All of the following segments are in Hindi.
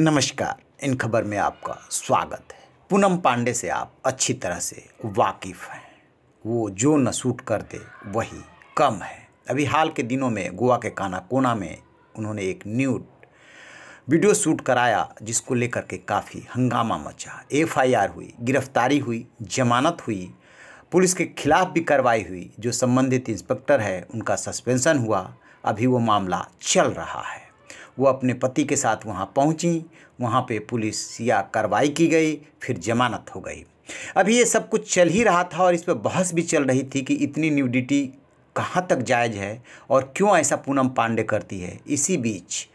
नमस्कार इन खबर में आपका स्वागत है पूनम पांडे से आप अच्छी तरह से वाकिफ़ हैं वो जो न सूट कर दे वही कम है अभी हाल के दिनों में गोवा के काना कोना में उन्होंने एक न्यूड वीडियो शूट कराया जिसको लेकर के काफ़ी हंगामा मचा एफआईआर हुई गिरफ्तारी हुई जमानत हुई पुलिस के खिलाफ भी कार्रवाई हुई जो संबंधित इंस्पेक्टर है उनका सस्पेंशन हुआ अभी वो मामला चल रहा है वो अपने पति के साथ वहाँ पहुँची वहाँ पे पुलिस या कार्रवाई की गई फिर जमानत हो गई अभी ये सब कुछ चल ही रहा था और इस पर बहस भी चल रही थी कि इतनी न्यूडिटी कहाँ तक जायज़ है और क्यों ऐसा पूनम पांडे करती है इसी बीच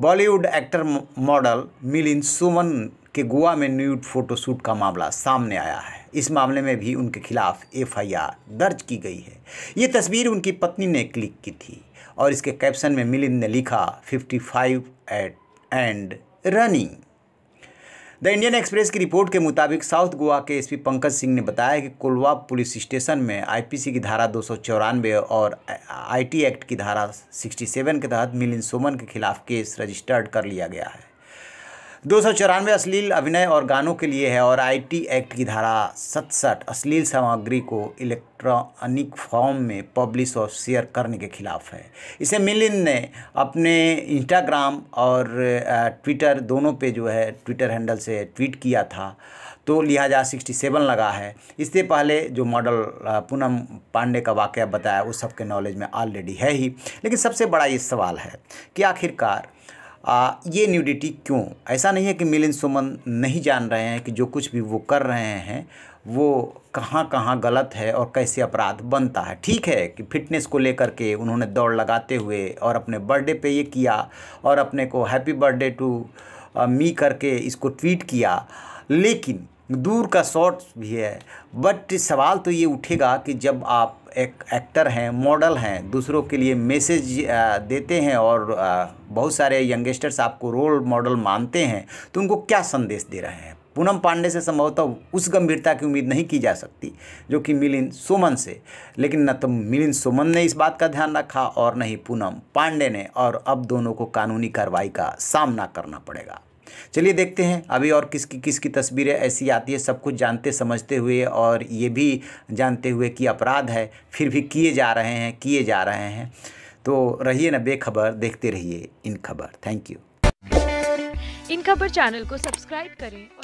बॉलीवुड एक्टर मॉडल मिलिन सोमन के गोवा में न्यूड फोटोशूट का मामला सामने आया है इस मामले में भी उनके खिलाफ एफआईआर दर्ज की गई है ये तस्वीर उनकी पत्नी ने क्लिक की थी और इसके कैप्शन में मिलिंद ने लिखा 55 eight and running the Indian Express की रिपोर्ट के मुताबिक साउथ गोवा के एसपी पंकज सिंह ने बताया कि कोलवा पुलिस स्टेशन में आईपीसी की धारा दो और आईटी एक्ट की धारा 67 के तहत मिलिंद सोमन के खिलाफ केस रजिस्टर्ड कर लिया गया है दो सौ चौरानवे अश्लील अभिनय और गानों के लिए है और आईटी एक्ट की धारा सतसठ अश्लील सामग्री को इलेक्ट्रॉनिक फॉर्म में पब्लिश और शेयर करने के खिलाफ है इसे मिलिन ने अपने इंस्टाग्राम और ट्विटर दोनों पे जो है ट्विटर हैंडल से ट्वीट किया था तो लिहाजा सिक्सटी सेवन लगा है इससे पहले जो मॉडल पूनम पांडे का वाक्य बताया वो सबके नॉलेज में ऑलरेडी है ही लेकिन सबसे बड़ा ये सवाल है कि आखिरकार आ, ये न्यूडिटी क्यों ऐसा नहीं है कि मिलिंद सुमन नहीं जान रहे हैं कि जो कुछ भी वो कर रहे हैं वो कहाँ कहाँ गलत है और कैसे अपराध बनता है ठीक है कि फिटनेस को लेकर के उन्होंने दौड़ लगाते हुए और अपने बर्थडे पे ये किया और अपने को हैप्पी बर्थडे टू मी करके इसको ट्वीट किया लेकिन दूर का शॉट भी है बट सवाल तो ये उठेगा कि जब आप एक एक्टर हैं मॉडल हैं दूसरों के लिए मैसेज देते हैं और बहुत सारे यंगस्टर्स आपको रोल मॉडल मानते हैं तो उनको क्या संदेश दे रहे हैं पूनम पांडे से संभवतः उस गंभीरता की उम्मीद नहीं की जा सकती जो कि मिलिन सोमन से लेकिन न तो मिलिन सोमन ने इस बात का ध्यान रखा और न ही पूनम पांडे ने और अब दोनों को कानूनी कार्रवाई का सामना करना पड़ेगा चलिए देखते हैं अभी और किसकी किसकी तस्वीरें ऐसी आती है सब कुछ जानते समझते हुए और ये भी जानते हुए कि अपराध है फिर भी किए जा रहे हैं किए जा रहे हैं तो रहिए ना बेखबर देखते रहिए इन खबर थैंक यू इन खबर चैनल को सब्सक्राइब करें